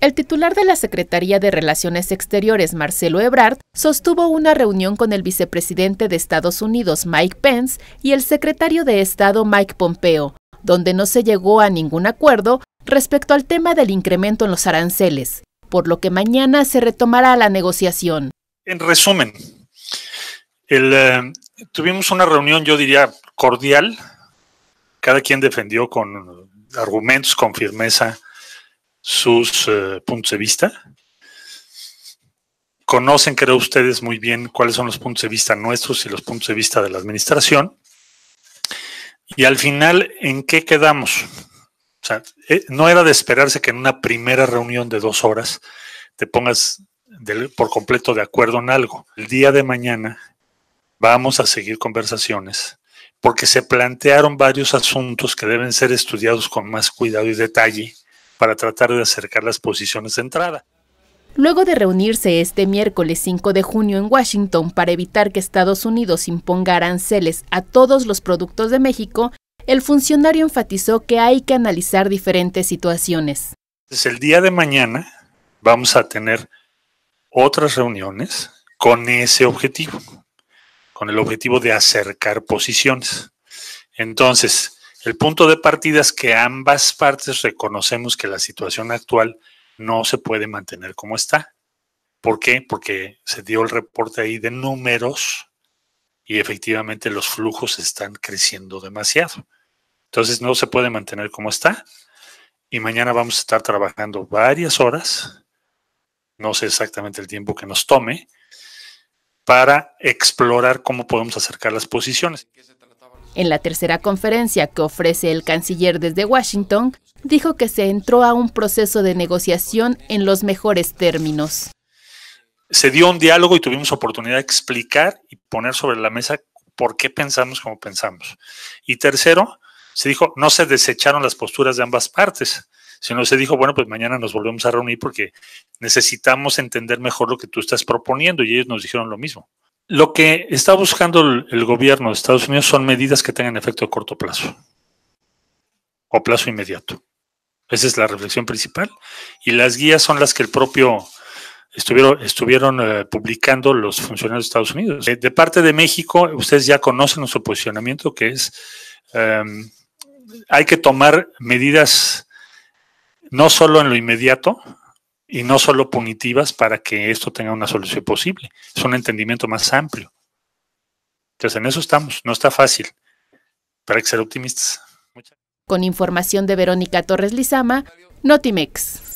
El titular de la Secretaría de Relaciones Exteriores, Marcelo Ebrard, sostuvo una reunión con el vicepresidente de Estados Unidos, Mike Pence, y el secretario de Estado, Mike Pompeo, donde no se llegó a ningún acuerdo respecto al tema del incremento en los aranceles, por lo que mañana se retomará la negociación. En resumen, eh, tuvimos una reunión, yo diría, cordial. Cada quien defendió con argumentos, con firmeza, sus eh, puntos de vista. Conocen, creo ustedes, muy bien cuáles son los puntos de vista nuestros y los puntos de vista de la administración. Y al final, ¿en qué quedamos? O sea, eh, no era de esperarse que en una primera reunión de dos horas te pongas por completo de acuerdo en algo. El día de mañana vamos a seguir conversaciones porque se plantearon varios asuntos que deben ser estudiados con más cuidado y detalle para tratar de acercar las posiciones de entrada. Luego de reunirse este miércoles 5 de junio en Washington para evitar que Estados Unidos imponga aranceles a todos los productos de México, el funcionario enfatizó que hay que analizar diferentes situaciones. Desde el día de mañana vamos a tener otras reuniones con ese objetivo, con el objetivo de acercar posiciones. Entonces, el punto de partida es que ambas partes reconocemos que la situación actual no se puede mantener como está. ¿Por qué? Porque se dio el reporte ahí de números y efectivamente los flujos están creciendo demasiado. Entonces no se puede mantener como está. Y mañana vamos a estar trabajando varias horas, no sé exactamente el tiempo que nos tome, para explorar cómo podemos acercar las posiciones. En la tercera conferencia que ofrece el canciller desde Washington, dijo que se entró a un proceso de negociación en los mejores términos. Se dio un diálogo y tuvimos oportunidad de explicar y poner sobre la mesa por qué pensamos como pensamos. Y tercero, se dijo, no se desecharon las posturas de ambas partes, sino se dijo, bueno, pues mañana nos volvemos a reunir porque necesitamos entender mejor lo que tú estás proponiendo y ellos nos dijeron lo mismo. Lo que está buscando el, gobierno de Estados Unidos son medidas que tengan efecto a corto plazo o plazo inmediato. Esa es la reflexión principal. Y las guías son las que el propio estuvieron, estuvieron eh, publicando los funcionarios de Estados Unidos. Eh, de, parte de México, ustedes ya conocen nuestro posicionamiento, que es em, hay que tomar medidas no solo en lo inmediato, y no solo punitivas para que esto tenga una solución posible. Es un entendimiento más amplio. Entonces, en eso estamos. No está fácil, pero hay que ser optimistas. Con información de Verónica Torres Lizama, Notimex.